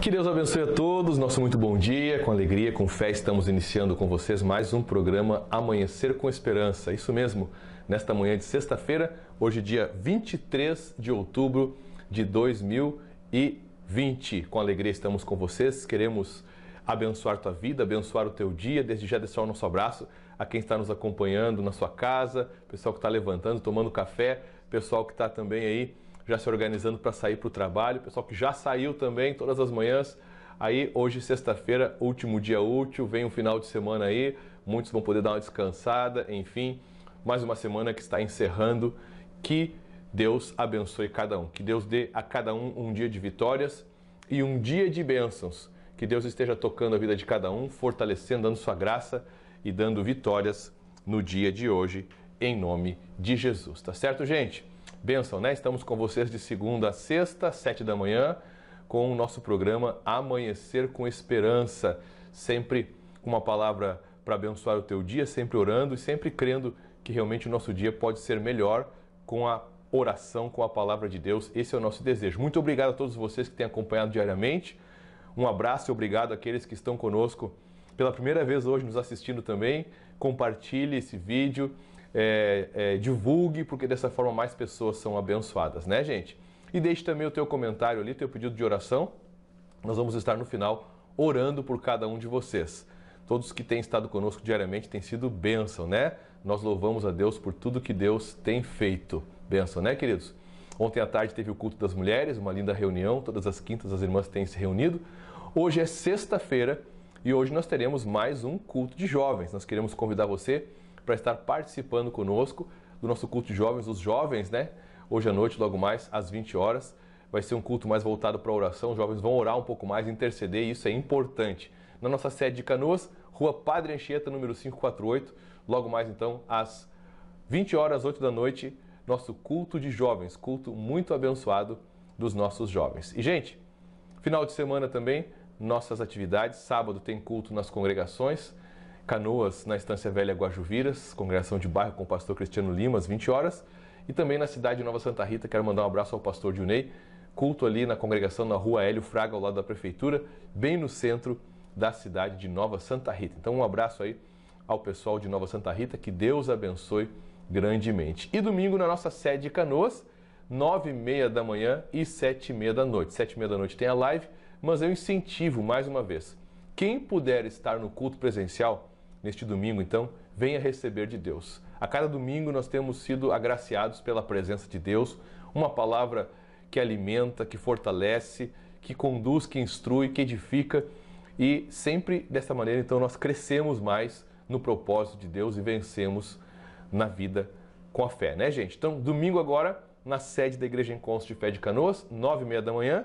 Que Deus abençoe a todos, nosso muito bom dia, com alegria, com fé, estamos iniciando com vocês mais um programa Amanhecer com Esperança. Isso mesmo, nesta manhã de sexta-feira, hoje dia 23 de outubro de 2020. Com alegria estamos com vocês, queremos abençoar tua vida, abençoar o teu dia, desde já deixar o nosso abraço a quem está nos acompanhando na sua casa, pessoal que está levantando, tomando café, pessoal que está também aí já se organizando para sair para o trabalho, pessoal que já saiu também todas as manhãs. Aí hoje, sexta-feira, último dia útil, vem um final de semana aí, muitos vão poder dar uma descansada, enfim, mais uma semana que está encerrando. Que Deus abençoe cada um, que Deus dê a cada um um dia de vitórias e um dia de bênçãos. Que Deus esteja tocando a vida de cada um, fortalecendo, dando sua graça e dando vitórias no dia de hoje, em nome de Jesus. Tá certo, gente? Benção, né? Estamos com vocês de segunda a sexta, sete da manhã, com o nosso programa Amanhecer com Esperança. Sempre uma palavra para abençoar o teu dia, sempre orando e sempre crendo que realmente o nosso dia pode ser melhor com a oração, com a palavra de Deus. Esse é o nosso desejo. Muito obrigado a todos vocês que têm acompanhado diariamente. Um abraço e obrigado àqueles que estão conosco pela primeira vez hoje nos assistindo também. Compartilhe esse vídeo é, é, divulgue, porque dessa forma mais pessoas são abençoadas, né, gente? E deixe também o teu comentário ali, teu pedido de oração. Nós vamos estar no final orando por cada um de vocês. Todos que têm estado conosco diariamente têm sido bênção, né? Nós louvamos a Deus por tudo que Deus tem feito. Bênção, né, queridos? Ontem à tarde teve o culto das mulheres, uma linda reunião. Todas as quintas as irmãs têm se reunido. Hoje é sexta-feira e hoje nós teremos mais um culto de jovens. Nós queremos convidar você para estar participando conosco do nosso culto de jovens, dos jovens, né? Hoje à noite, logo mais, às 20 horas. Vai ser um culto mais voltado para oração. Os jovens vão orar um pouco mais, interceder, e isso é importante. Na nossa sede de Canoas, Rua Padre Anchieta, número 548. Logo mais, então, às 20 horas, 8 da noite, nosso culto de jovens, culto muito abençoado dos nossos jovens. E, gente, final de semana também, nossas atividades. Sábado tem culto nas congregações. Canoas, na Estância Velha Guajuviras, congregação de bairro com o pastor Cristiano Lima, às 20 horas. E também na cidade de Nova Santa Rita, quero mandar um abraço ao pastor Junei. Culto ali na congregação na rua Hélio Fraga, ao lado da prefeitura, bem no centro da cidade de Nova Santa Rita. Então, um abraço aí ao pessoal de Nova Santa Rita, que Deus abençoe grandemente. E domingo, na nossa sede de Canoas, 9 e meia da manhã e 7 e meia da noite. 7 e meia da noite tem a live, mas eu incentivo mais uma vez. Quem puder estar no culto presencial, neste domingo, então, venha receber de Deus. A cada domingo nós temos sido agraciados pela presença de Deus, uma palavra que alimenta, que fortalece, que conduz, que instrui, que edifica e sempre dessa maneira, então, nós crescemos mais no propósito de Deus e vencemos na vida com a fé, né, gente? Então, domingo agora, na sede da Igreja Encontro de Fé de Canoas, nove e meia da manhã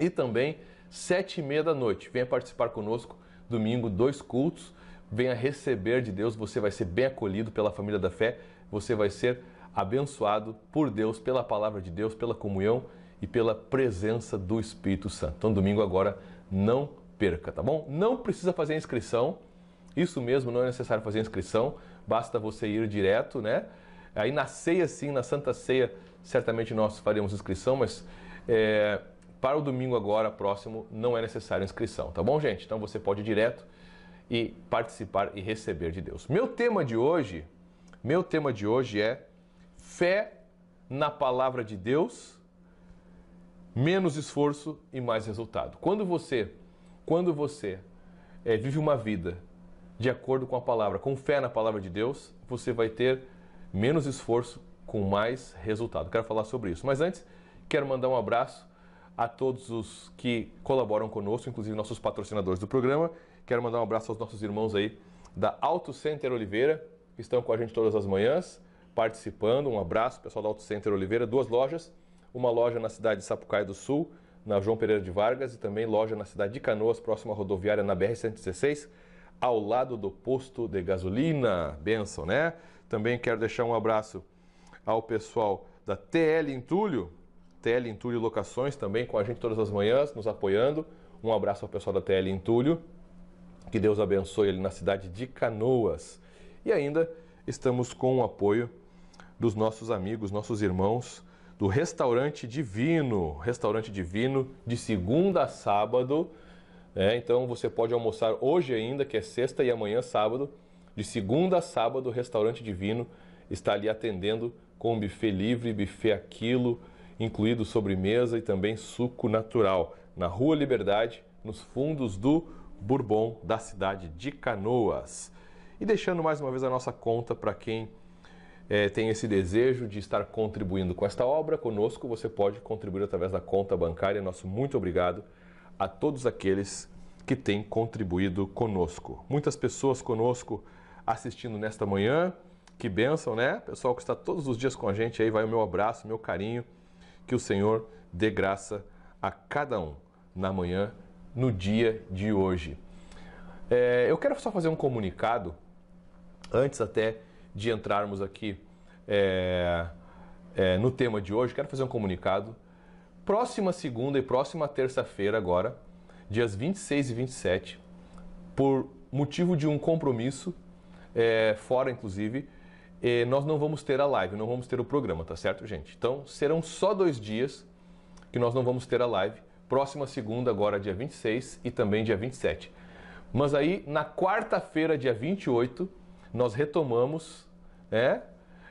e também sete e meia da noite. Venha participar conosco, domingo, dois cultos venha receber de Deus, você vai ser bem acolhido pela família da fé, você vai ser abençoado por Deus, pela palavra de Deus, pela comunhão e pela presença do Espírito Santo. Então, domingo agora, não perca, tá bom? Não precisa fazer a inscrição, isso mesmo, não é necessário fazer a inscrição, basta você ir direto, né? Aí na ceia, sim, na Santa Ceia, certamente nós faremos inscrição, mas é, para o domingo agora, próximo, não é necessário inscrição, tá bom, gente? Então você pode ir direto e participar e receber de Deus. Meu tema de hoje, meu tema de hoje é fé na palavra de Deus, menos esforço e mais resultado. Quando você, quando você é, vive uma vida de acordo com a palavra, com fé na palavra de Deus, você vai ter menos esforço com mais resultado. Quero falar sobre isso. Mas antes, quero mandar um abraço a todos os que colaboram conosco, inclusive nossos patrocinadores do programa, Quero mandar um abraço aos nossos irmãos aí da Auto Center Oliveira, que estão com a gente todas as manhãs, participando. Um abraço, pessoal da Auto Center Oliveira, duas lojas, uma loja na cidade de Sapucaí do Sul, na João Pereira de Vargas, e também loja na cidade de Canoas, próxima à rodoviária, na BR-116, ao lado do posto de gasolina. Benção, né? Também quero deixar um abraço ao pessoal da TL Entulho, TL Entulho Locações, também com a gente todas as manhãs, nos apoiando. Um abraço ao pessoal da TL Entulho. Que Deus abençoe ele na cidade de Canoas. E ainda estamos com o apoio dos nossos amigos, nossos irmãos do Restaurante Divino. Restaurante Divino de segunda a sábado. É, então você pode almoçar hoje ainda, que é sexta, e amanhã sábado. De segunda a sábado, o Restaurante Divino está ali atendendo com buffet livre, buffet aquilo, incluído sobremesa e também suco natural. Na Rua Liberdade, nos fundos do Bourbon, da cidade de Canoas. E deixando mais uma vez a nossa conta para quem é, tem esse desejo de estar contribuindo com esta obra conosco, você pode contribuir através da conta bancária. Nosso muito obrigado a todos aqueles que têm contribuído conosco. Muitas pessoas conosco assistindo nesta manhã. Que bênção, né? Pessoal que está todos os dias com a gente aí, vai o meu abraço, meu carinho. Que o Senhor dê graça a cada um na manhã no dia de hoje. É, eu quero só fazer um comunicado, antes até de entrarmos aqui é, é, no tema de hoje, quero fazer um comunicado. Próxima segunda e próxima terça-feira, agora, dias 26 e 27, por motivo de um compromisso, é, fora inclusive, é, nós não vamos ter a live, não vamos ter o programa, tá certo, gente? Então serão só dois dias que nós não vamos ter a live próxima segunda, agora dia 26 e também dia 27. Mas aí, na quarta-feira, dia 28, nós retomamos, né?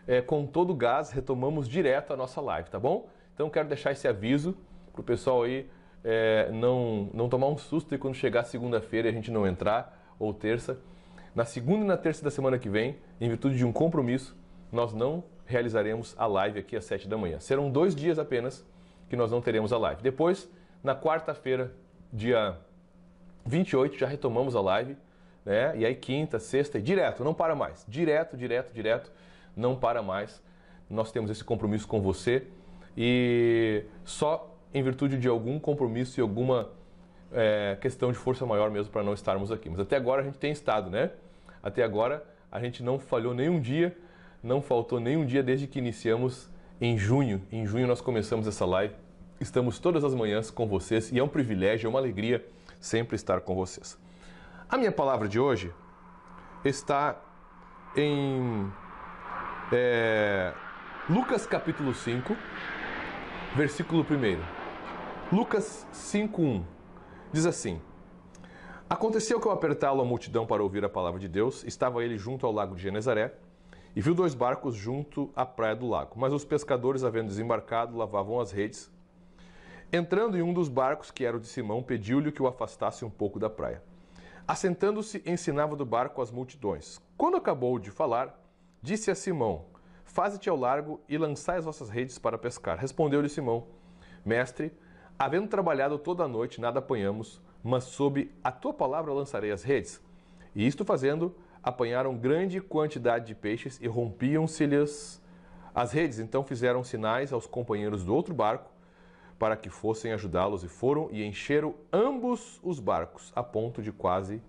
É, com todo o gás, retomamos direto a nossa live, tá bom? Então quero deixar esse aviso pro pessoal aí é, não, não tomar um susto e quando chegar segunda-feira a gente não entrar, ou terça. Na segunda e na terça da semana que vem, em virtude de um compromisso, nós não realizaremos a live aqui às 7 da manhã. Serão dois dias apenas que nós não teremos a live. Depois, na quarta-feira, dia 28, já retomamos a live, né? E aí quinta, sexta, e direto, não para mais. Direto, direto, direto, não para mais. Nós temos esse compromisso com você e só em virtude de algum compromisso e alguma é, questão de força maior mesmo para não estarmos aqui. Mas até agora a gente tem estado, né? Até agora a gente não falhou nenhum dia, não faltou nenhum dia desde que iniciamos em junho. Em junho nós começamos essa live Estamos todas as manhãs com vocês e é um privilégio, é uma alegria sempre estar com vocês. A minha palavra de hoje está em é, Lucas capítulo 5, versículo 1. Lucas 5:1 diz assim: Aconteceu que ao apertá-lo a multidão para ouvir a palavra de Deus, estava ele junto ao lago de Genezaré e viu dois barcos junto à praia do lago. Mas os pescadores, havendo desembarcado, lavavam as redes Entrando em um dos barcos, que era o de Simão, pediu-lhe que o afastasse um pouco da praia. Assentando-se, ensinava do barco as multidões. Quando acabou de falar, disse a Simão: Faze-te ao largo e lançai as vossas redes para pescar. Respondeu-lhe Simão: Mestre, havendo trabalhado toda a noite, nada apanhamos, mas sob a tua palavra lançarei as redes. E isto fazendo, apanharam grande quantidade de peixes e rompiam-se-lhes as redes. Então fizeram sinais aos companheiros do outro barco para que fossem ajudá-los e foram e encheram ambos os barcos, a ponto de quase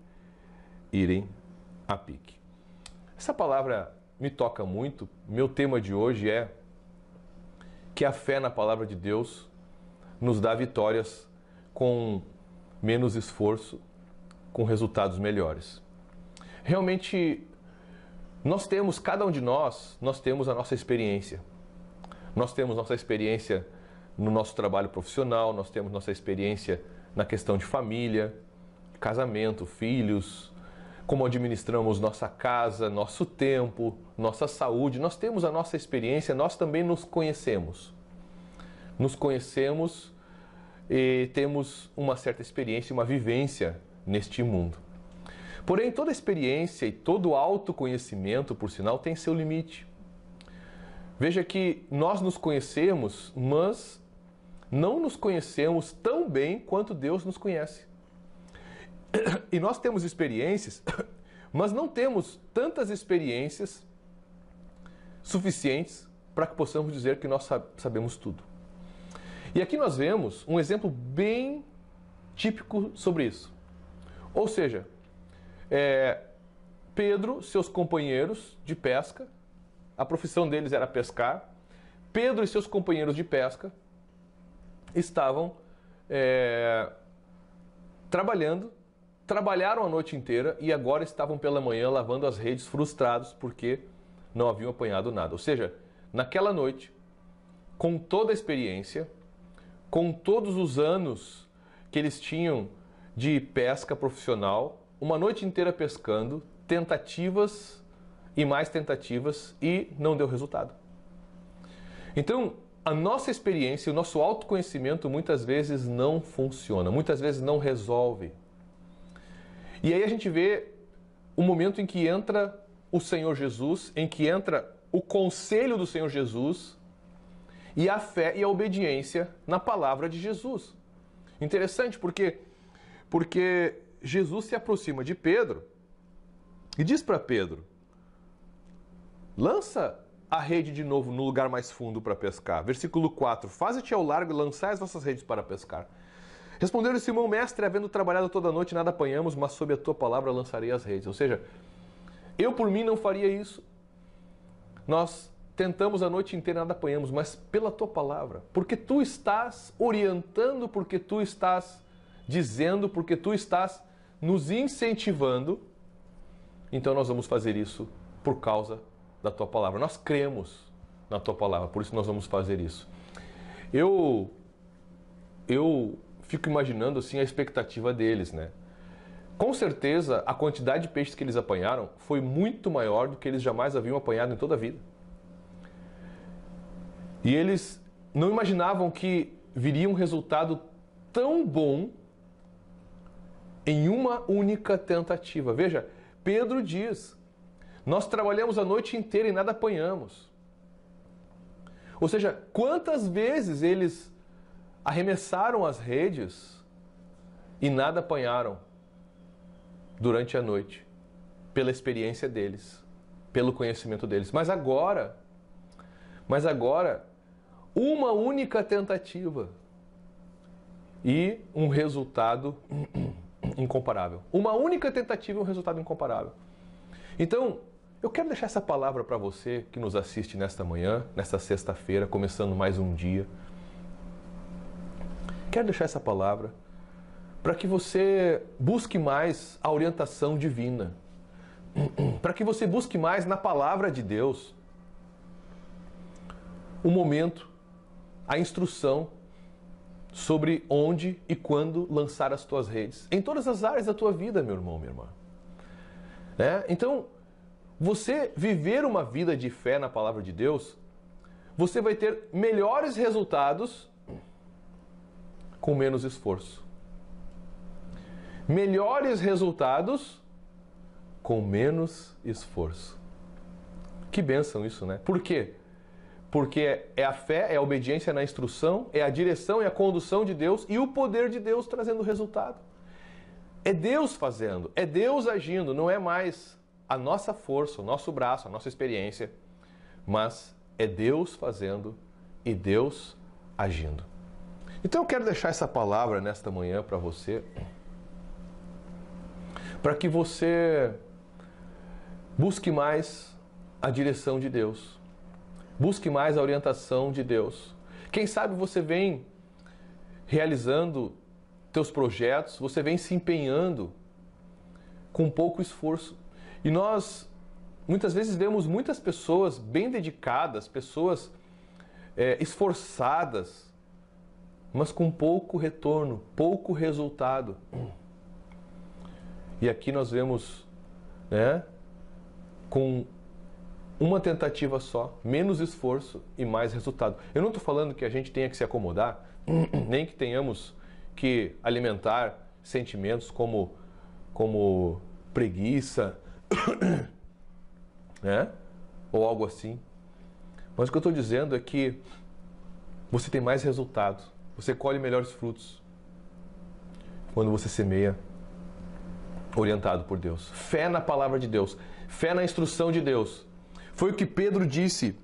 irem a pique. Essa palavra me toca muito. Meu tema de hoje é que a fé na palavra de Deus nos dá vitórias com menos esforço, com resultados melhores. Realmente nós temos cada um de nós, nós temos a nossa experiência. Nós temos nossa experiência no nosso trabalho profissional, nós temos nossa experiência na questão de família, casamento, filhos, como administramos nossa casa, nosso tempo, nossa saúde. Nós temos a nossa experiência, nós também nos conhecemos. Nos conhecemos e temos uma certa experiência, uma vivência neste mundo. Porém, toda experiência e todo autoconhecimento, por sinal, tem seu limite. Veja que nós nos conhecemos, mas não nos conhecemos tão bem quanto Deus nos conhece. E nós temos experiências, mas não temos tantas experiências suficientes para que possamos dizer que nós sabemos tudo. E aqui nós vemos um exemplo bem típico sobre isso. Ou seja, é, Pedro, seus companheiros de pesca, a profissão deles era pescar, Pedro e seus companheiros de pesca estavam é, trabalhando, trabalharam a noite inteira e agora estavam pela manhã lavando as redes frustrados porque não haviam apanhado nada. Ou seja, naquela noite, com toda a experiência, com todos os anos que eles tinham de pesca profissional, uma noite inteira pescando, tentativas e mais tentativas e não deu resultado. Então, a nossa experiência, o nosso autoconhecimento muitas vezes não funciona, muitas vezes não resolve. E aí a gente vê o momento em que entra o Senhor Jesus, em que entra o conselho do Senhor Jesus e a fé e a obediência na palavra de Jesus. Interessante porque porque Jesus se aproxima de Pedro e diz para Pedro: "Lança a rede de novo no lugar mais fundo para pescar. Versículo 4: Faze-te ao largo e lançai as vossas redes para pescar. Respondeu-lhe Simão, mestre, havendo trabalhado toda a noite, nada apanhamos, mas sob a tua palavra lançarei as redes. Ou seja, eu por mim não faria isso. Nós tentamos a noite inteira, nada apanhamos, mas pela tua palavra. Porque tu estás orientando, porque tu estás dizendo, porque tu estás nos incentivando. Então nós vamos fazer isso por causa da tua palavra. Nós cremos na tua palavra, por isso nós vamos fazer isso. Eu eu fico imaginando assim a expectativa deles, né? Com certeza, a quantidade de peixes que eles apanharam foi muito maior do que eles jamais haviam apanhado em toda a vida. E eles não imaginavam que viria um resultado tão bom em uma única tentativa. Veja, Pedro diz: nós trabalhamos a noite inteira e nada apanhamos. Ou seja, quantas vezes eles arremessaram as redes e nada apanharam durante a noite, pela experiência deles, pelo conhecimento deles. Mas agora, mas agora, uma única tentativa e um resultado incomparável. Uma única tentativa e um resultado incomparável. Então, eu quero deixar essa palavra para você que nos assiste nesta manhã, nesta sexta-feira, começando mais um dia. Quero deixar essa palavra para que você busque mais a orientação divina, para que você busque mais na palavra de Deus o momento, a instrução sobre onde e quando lançar as tuas redes, em todas as áreas da tua vida, meu irmão, minha irmã. Né? Então, você viver uma vida de fé na palavra de Deus, você vai ter melhores resultados com menos esforço. Melhores resultados com menos esforço. Que bênção isso, né? Por quê? Porque é a fé, é a obediência na instrução, é a direção e é a condução de Deus e o poder de Deus trazendo resultado. É Deus fazendo, é Deus agindo, não é mais a nossa força, o nosso braço, a nossa experiência, mas é Deus fazendo e Deus agindo. Então eu quero deixar essa palavra nesta manhã para você, para que você busque mais a direção de Deus, busque mais a orientação de Deus. Quem sabe você vem realizando teus projetos, você vem se empenhando com pouco esforço. E nós muitas vezes vemos muitas pessoas bem dedicadas, pessoas é, esforçadas, mas com pouco retorno, pouco resultado. E aqui nós vemos, né, com uma tentativa só, menos esforço e mais resultado. Eu não estou falando que a gente tenha que se acomodar, nem que tenhamos que alimentar sentimentos como, como preguiça, né? Ou algo assim. Mas o que eu estou dizendo é que você tem mais resultado, você colhe melhores frutos quando você semeia orientado por Deus. Fé na palavra de Deus, fé na instrução de Deus. Foi o que Pedro disse.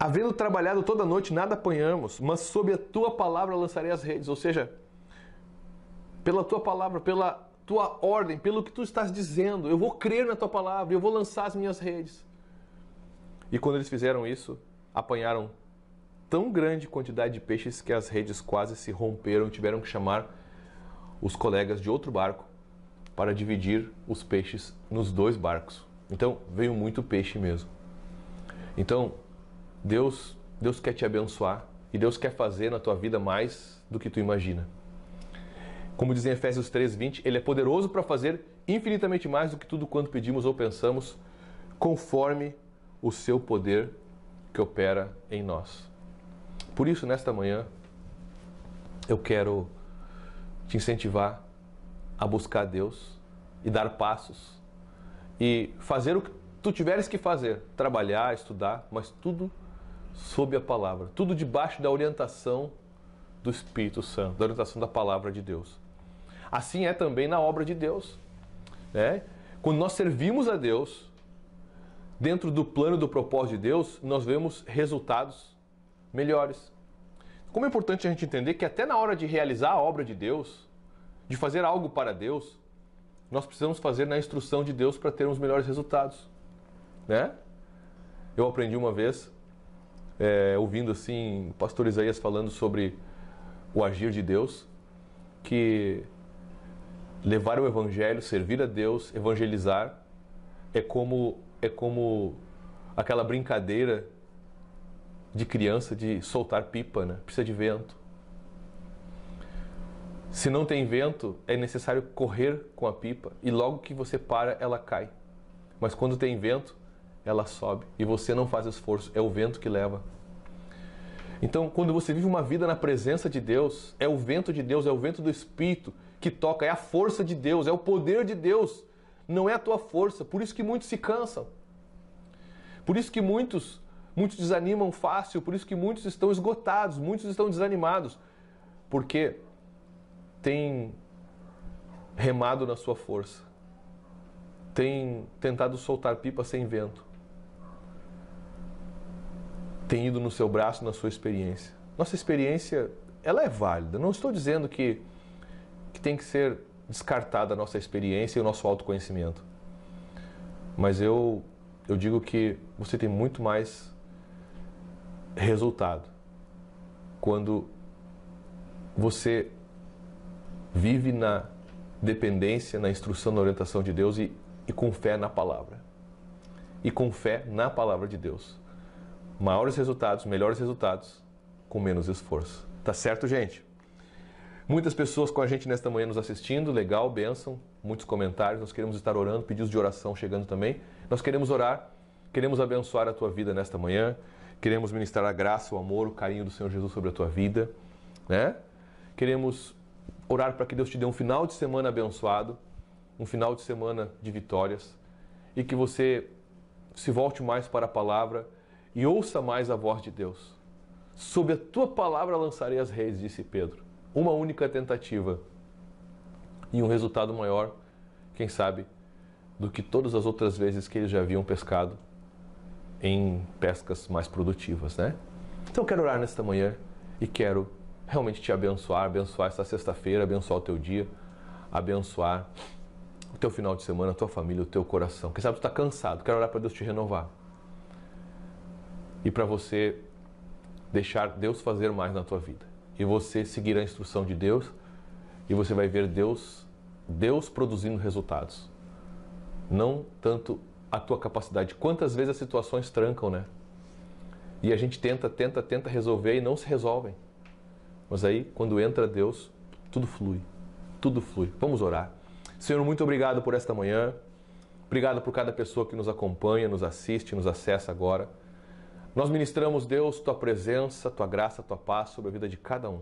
Havendo trabalhado toda noite, nada apanhamos, mas sob a tua palavra lançarei as redes. Ou seja, pela tua palavra, pela tua ordem, pelo que tu estás dizendo. Eu vou crer na tua palavra, eu vou lançar as minhas redes. E quando eles fizeram isso, apanharam tão grande quantidade de peixes que as redes quase se romperam, tiveram que chamar os colegas de outro barco para dividir os peixes nos dois barcos. Então, veio muito peixe mesmo. Então, Deus, Deus quer te abençoar e Deus quer fazer na tua vida mais do que tu imagina. Como diz em Efésios 3:20, ele é poderoso para fazer infinitamente mais do que tudo quanto pedimos ou pensamos, conforme o seu poder que opera em nós. Por isso, nesta manhã, eu quero te incentivar a buscar Deus e dar passos e fazer o que tu tiveres que fazer, trabalhar, estudar, mas tudo sob a palavra, tudo debaixo da orientação do Espírito Santo, da orientação da palavra de Deus. Assim é também na obra de Deus. Né? Quando nós servimos a Deus, dentro do plano do propósito de Deus, nós vemos resultados melhores. Como é importante a gente entender que até na hora de realizar a obra de Deus, de fazer algo para Deus, nós precisamos fazer na instrução de Deus para termos melhores resultados, né? Eu aprendi uma vez, é, ouvindo assim, pastor Isaías falando sobre o agir de Deus, que levar o evangelho, servir a Deus, evangelizar é como é como aquela brincadeira de criança de soltar pipa, né? Precisa de vento. Se não tem vento, é necessário correr com a pipa e logo que você para, ela cai. Mas quando tem vento, ela sobe e você não faz esforço, é o vento que leva. Então, quando você vive uma vida na presença de Deus, é o vento de Deus, é o vento do Espírito que toca, é a força de Deus, é o poder de Deus, não é a tua força. Por isso que muitos se cansam. Por isso que muitos, muitos desanimam fácil, por isso que muitos estão esgotados, muitos estão desanimados, porque tem remado na sua força. Tem tentado soltar pipa sem vento. Tem ido no seu braço, na sua experiência. Nossa experiência, ela é válida. Não estou dizendo que tem que ser descartada a nossa experiência e o nosso autoconhecimento. Mas eu, eu digo que você tem muito mais resultado quando você vive na dependência, na instrução, na orientação de Deus e, e com fé na palavra. E com fé na palavra de Deus. Maiores resultados, melhores resultados, com menos esforço. Tá certo, gente? Muitas pessoas com a gente nesta manhã nos assistindo, legal, bênção, muitos comentários. Nós queremos estar orando, pedidos de oração chegando também. Nós queremos orar, queremos abençoar a tua vida nesta manhã, queremos ministrar a graça, o amor, o carinho do Senhor Jesus sobre a tua vida, né? Queremos orar para que Deus te dê um final de semana abençoado, um final de semana de vitórias e que você se volte mais para a palavra e ouça mais a voz de Deus. Sob a tua palavra lançarei as redes, disse Pedro uma única tentativa e um resultado maior, quem sabe, do que todas as outras vezes que eles já haviam pescado em pescas mais produtivas, né? Então eu quero orar nesta manhã e quero realmente te abençoar, abençoar esta sexta-feira, abençoar o teu dia, abençoar o teu final de semana, a tua família, o teu coração. Quem sabe tu está cansado, quero orar para Deus te renovar. E para você deixar Deus fazer mais na tua vida e você seguir a instrução de Deus e você vai ver Deus Deus produzindo resultados. Não tanto a tua capacidade. Quantas vezes as situações trancam, né? E a gente tenta, tenta, tenta resolver e não se resolvem. Mas aí, quando entra Deus, tudo flui. Tudo flui. Vamos orar. Senhor, muito obrigado por esta manhã. Obrigado por cada pessoa que nos acompanha, nos assiste, nos acessa agora. Nós ministramos, Deus, tua presença, tua graça, tua paz sobre a vida de cada um.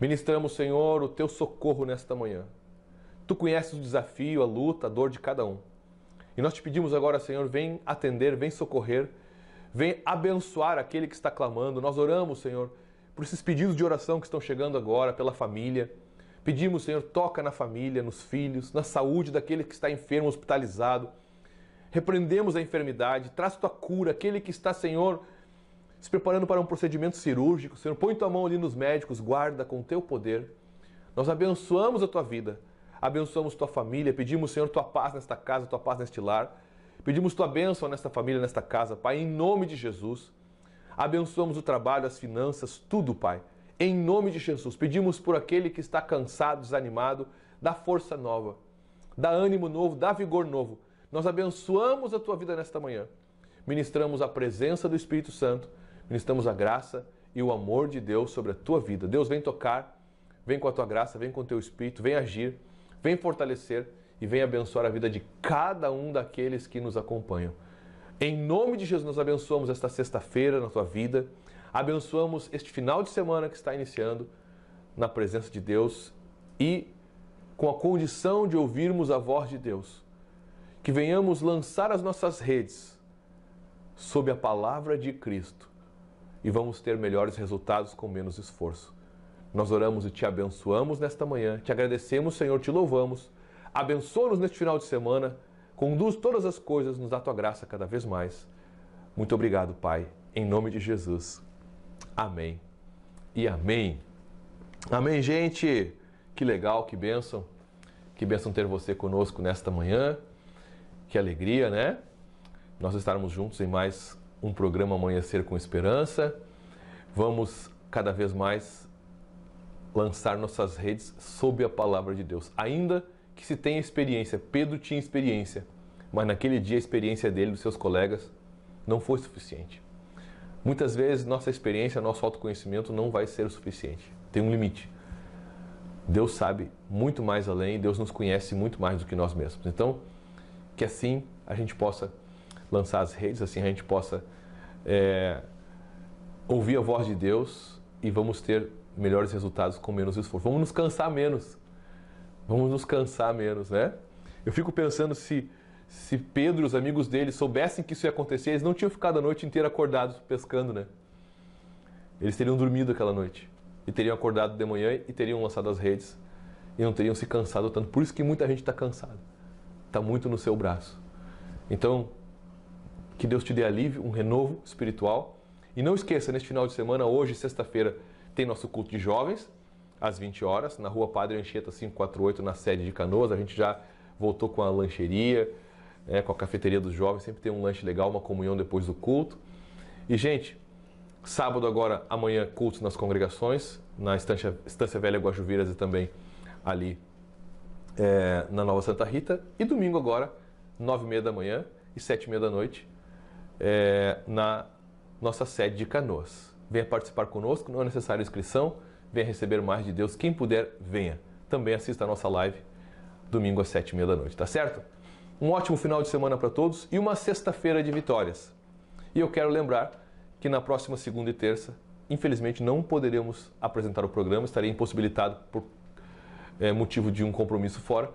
Ministramos, Senhor, o teu socorro nesta manhã. Tu conheces o desafio, a luta, a dor de cada um. E nós te pedimos agora, Senhor, vem atender, vem socorrer, vem abençoar aquele que está clamando. Nós oramos, Senhor, por esses pedidos de oração que estão chegando agora pela família. Pedimos, Senhor, toca na família, nos filhos, na saúde daquele que está enfermo, hospitalizado repreendemos a enfermidade, traz tua cura, aquele que está, Senhor, se preparando para um procedimento cirúrgico, Senhor, põe tua mão ali nos médicos, guarda com teu poder. Nós abençoamos a tua vida, abençoamos tua família, pedimos, Senhor, tua paz nesta casa, tua paz neste lar. Pedimos tua bênção nesta família, nesta casa, Pai, em nome de Jesus. Abençoamos o trabalho, as finanças, tudo, Pai. Em nome de Jesus, pedimos por aquele que está cansado, desanimado, dá força nova, dá ânimo novo, dá vigor novo nós abençoamos a tua vida nesta manhã. Ministramos a presença do Espírito Santo, ministramos a graça e o amor de Deus sobre a tua vida. Deus vem tocar, vem com a tua graça, vem com o teu espírito, vem agir, vem fortalecer e vem abençoar a vida de cada um daqueles que nos acompanham. Em nome de Jesus, nós abençoamos esta sexta-feira na tua vida, abençoamos este final de semana que está iniciando na presença de Deus e com a condição de ouvirmos a voz de Deus que venhamos lançar as nossas redes sob a palavra de Cristo e vamos ter melhores resultados com menos esforço. Nós oramos e te abençoamos nesta manhã, te agradecemos, Senhor, te louvamos. Abençoa-nos neste final de semana, conduz todas as coisas, nos dá tua graça cada vez mais. Muito obrigado, Pai, em nome de Jesus. Amém e amém. Amém, gente! Que legal, que bênção. Que bênção ter você conosco nesta manhã. Que alegria, né? Nós estarmos juntos em mais um programa Amanhecer com Esperança. Vamos cada vez mais lançar nossas redes sob a palavra de Deus. Ainda que se tenha experiência, Pedro tinha experiência, mas naquele dia a experiência dele, dos seus colegas, não foi suficiente. Muitas vezes nossa experiência, nosso autoconhecimento não vai ser o suficiente. Tem um limite. Deus sabe muito mais além, Deus nos conhece muito mais do que nós mesmos. Então, que assim a gente possa lançar as redes, assim a gente possa é, ouvir a voz de Deus e vamos ter melhores resultados com menos esforço. Vamos nos cansar menos. Vamos nos cansar menos, né? Eu fico pensando se se Pedro, os amigos dele, soubessem que isso ia acontecer, eles não tinham ficado a noite inteira acordados pescando, né? Eles teriam dormido aquela noite e teriam acordado de manhã e teriam lançado as redes e não teriam se cansado tanto. Por isso que muita gente está cansada está muito no seu braço. Então, que Deus te dê alívio, um renovo espiritual. E não esqueça, neste final de semana, hoje, sexta-feira, tem nosso culto de jovens, às 20 horas, na rua Padre Anchieta 548, na sede de Canoas. A gente já voltou com a lancheria, né, com a cafeteria dos jovens. Sempre tem um lanche legal, uma comunhão depois do culto. E, gente, sábado agora, amanhã, cultos nas congregações, na Estância, Estância Velha Guajuveiras e também ali é, na Nova Santa Rita. E domingo agora, nove e meia da manhã e sete e meia da noite, é, na nossa sede de Canoas. Venha participar conosco, não é necessária inscrição, venha receber mais de Deus. Quem puder, venha. Também assista a nossa live domingo às sete e meia da noite, tá certo? Um ótimo final de semana para todos e uma sexta-feira de vitórias. E eu quero lembrar que na próxima segunda e terça, infelizmente, não poderemos apresentar o programa, estarei impossibilitado por é, motivo de um compromisso fora.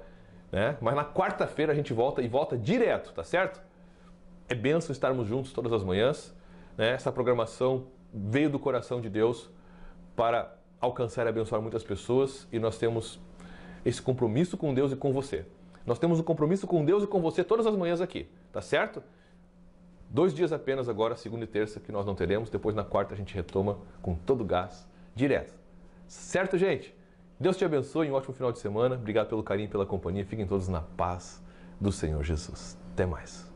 Né? Mas na quarta-feira a gente volta e volta direto, tá certo? É benção estarmos juntos todas as manhãs. Né? Essa programação veio do coração de Deus para alcançar e abençoar muitas pessoas e nós temos esse compromisso com Deus e com você. Nós temos um compromisso com Deus e com você todas as manhãs aqui, tá certo? Dois dias apenas agora, segunda e terça, que nós não teremos. Depois na quarta a gente retoma com todo o gás, direto. Certo, gente? Deus te abençoe, um ótimo final de semana. Obrigado pelo carinho, pela companhia. Fiquem todos na paz do Senhor Jesus. Até mais.